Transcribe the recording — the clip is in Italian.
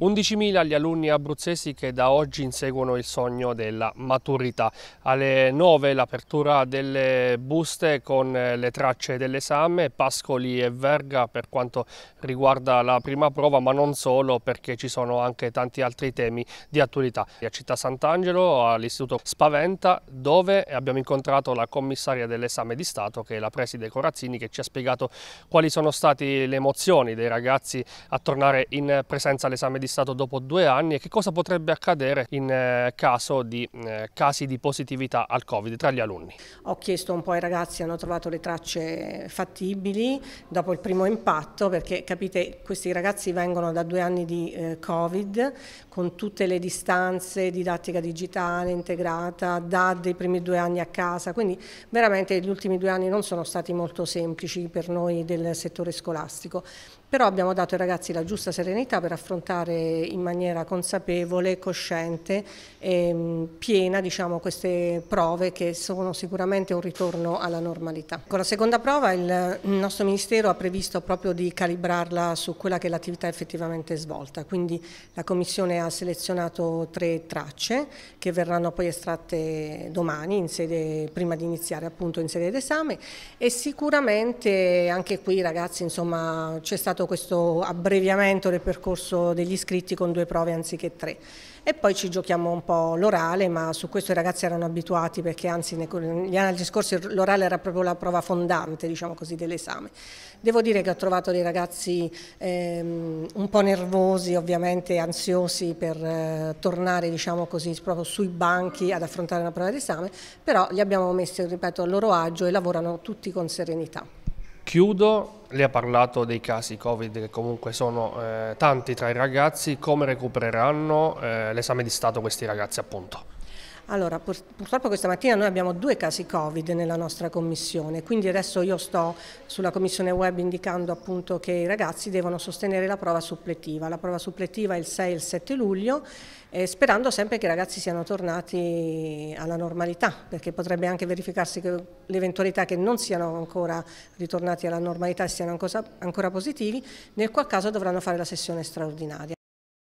11.000 gli alunni abruzzesi che da oggi inseguono il sogno della maturità. Alle 9 l'apertura delle buste con le tracce dell'esame, Pascoli e Verga per quanto riguarda la prima prova, ma non solo perché ci sono anche tanti altri temi di attualità. A Città Sant'Angelo, all'Istituto Spaventa, dove abbiamo incontrato la commissaria dell'esame di Stato, che è la preside Corazzini, che ci ha spiegato quali sono state le emozioni dei ragazzi a tornare in presenza all'esame di Stato intervistato dopo due anni e che cosa potrebbe accadere in eh, caso di eh, casi di positività al Covid tra gli alunni. Ho chiesto un po' ai ragazzi, hanno trovato le tracce fattibili dopo il primo impatto perché capite questi ragazzi vengono da due anni di eh, Covid con tutte le distanze, didattica digitale integrata, da dei primi due anni a casa, quindi veramente gli ultimi due anni non sono stati molto semplici per noi del settore scolastico, però abbiamo dato ai ragazzi la giusta serenità per affrontare in maniera consapevole, cosciente, ehm, piena diciamo, queste prove che sono sicuramente un ritorno alla normalità. Con la seconda prova il nostro Ministero ha previsto proprio di calibrarla su quella che è l'attività effettivamente svolta, quindi la Commissione ha selezionato tre tracce che verranno poi estratte domani sede, prima di iniziare appunto in sede d'esame e sicuramente anche qui ragazzi insomma c'è stato questo abbreviamento del percorso degli iscritti iscritti con due prove anziché tre. E poi ci giochiamo un po' l'orale, ma su questo i ragazzi erano abituati perché anzi negli anni scorsi l'orale era proprio la prova fondante diciamo così, dell'esame. Devo dire che ho trovato dei ragazzi ehm, un po' nervosi, ovviamente ansiosi per eh, tornare diciamo così, proprio sui banchi ad affrontare una prova d'esame, però li abbiamo messi ripeto, a loro agio e lavorano tutti con serenità. Chiudo, lei ha parlato dei casi Covid che comunque sono eh, tanti tra i ragazzi, come recupereranno eh, l'esame di Stato questi ragazzi appunto? Allora, pur, purtroppo questa mattina noi abbiamo due casi Covid nella nostra commissione, quindi adesso io sto sulla commissione web indicando appunto che i ragazzi devono sostenere la prova suppletiva. La prova suppletiva è il 6 e il 7 luglio, eh, sperando sempre che i ragazzi siano tornati alla normalità, perché potrebbe anche verificarsi l'eventualità che non siano ancora ritornati alla normalità e siano ancora, ancora positivi, nel qual caso dovranno fare la sessione straordinaria.